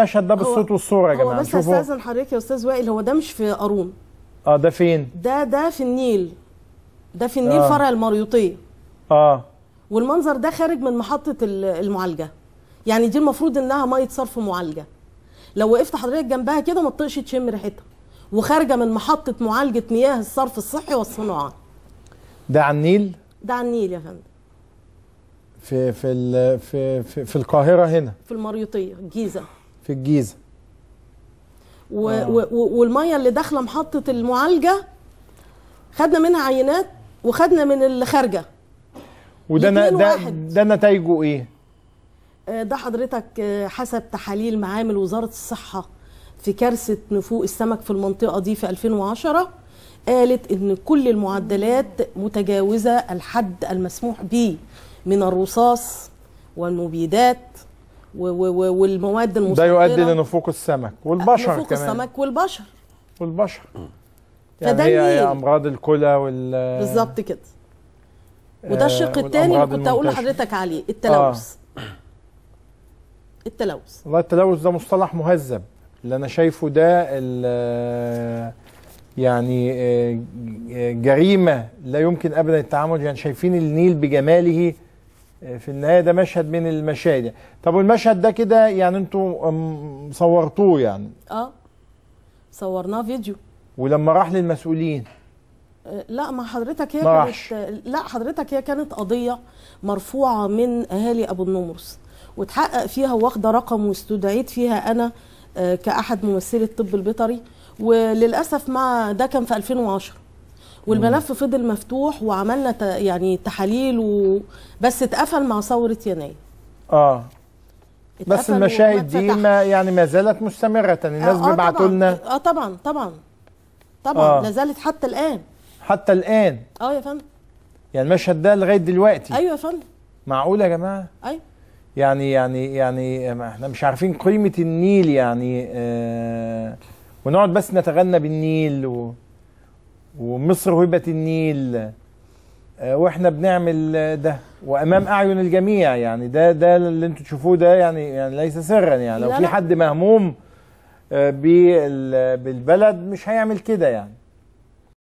المشهد ده بالصوت والصوره يا جماعه بس استاذن حضرتك يا استاذ وائل هو ده مش في قارون اه ده فين ده ده في النيل ده في النيل آه. فرع المريوطيه اه والمنظر ده خارج من محطه المعالجه يعني دي المفروض انها ميه صرف معالجه لو وقفت حضرتك جنبها كده ما تطقش تشم ريحتها وخارجه من محطه معالجه مياه الصرف الصحي والصناعه ده على النيل ده على النيل يا فندم في في في في, في القاهره هنا في المريوطيه الجيزه في الجيزه آه. و... و... والميه اللي داخله محطه المعالجه خدنا منها عينات وخدنا من اللي خارجه وده ن... ده, ده نتائجه ايه آه، ده حضرتك آه، حسب تحاليل معامل وزاره الصحه في كارثه نفوق السمك في المنطقه دي في 2010 قالت ان كل المعدلات متجاوزه الحد المسموح به من الرصاص والمبيدات والمواد المسكره ده يؤدي لنفوق السمك والبشر نفوق كمان. السمك والبشر والبشر يعني هي امراض الكلى وال بالظبط كده آه، وده الشق الثاني اللي كنت اقول لحضرتك عليه التلوث آه. التلوث والله التلوث ده مصطلح مهذب اللي انا شايفه ده يعني آه، جريمه لا يمكن ابدا التعامل يعني شايفين النيل بجماله في النهايه ده مشهد من المشاهد طب والمشهد ده كده يعني انتوا صورتوه يعني اه صورناه فيديو ولما راح للمسؤولين آه، لا ما حضرتك هي مرحش. كانت لا حضرتك هي كانت قضيه مرفوعه من اهالي ابو النمرس واتحقق فيها واخده رقم واستدعيت فيها انا آه، كاحد ممثلي الطب البيطري وللاسف ما ده كان في 2010 والملف فضل مفتوح وعملنا يعني تحاليل و... بس اتقفل مع ثوره يناير اه بس المشاهد دي ما يعني ما زالت مستمره يعني الناس آه, آه، بيبعتوا لنا اه طبعا طبعا طبعا آه. لا زالت حتى الان حتى الان اه يا فندم يعني المشهد ده لغايه دلوقتي ايوه يا فندم معقول يا جماعه ايوه يعني يعني يعني احنا مش عارفين قيمه النيل يعني آه ونقعد بس نتغنى بالنيل و... ومصر هبة النيل آه، واحنا بنعمل ده وامام اعين الجميع يعني ده ده اللي انتوا تشوفوه ده يعني يعني ليس سرا يعني لو في حد مهموم آه، بالبلد مش هيعمل كده يعني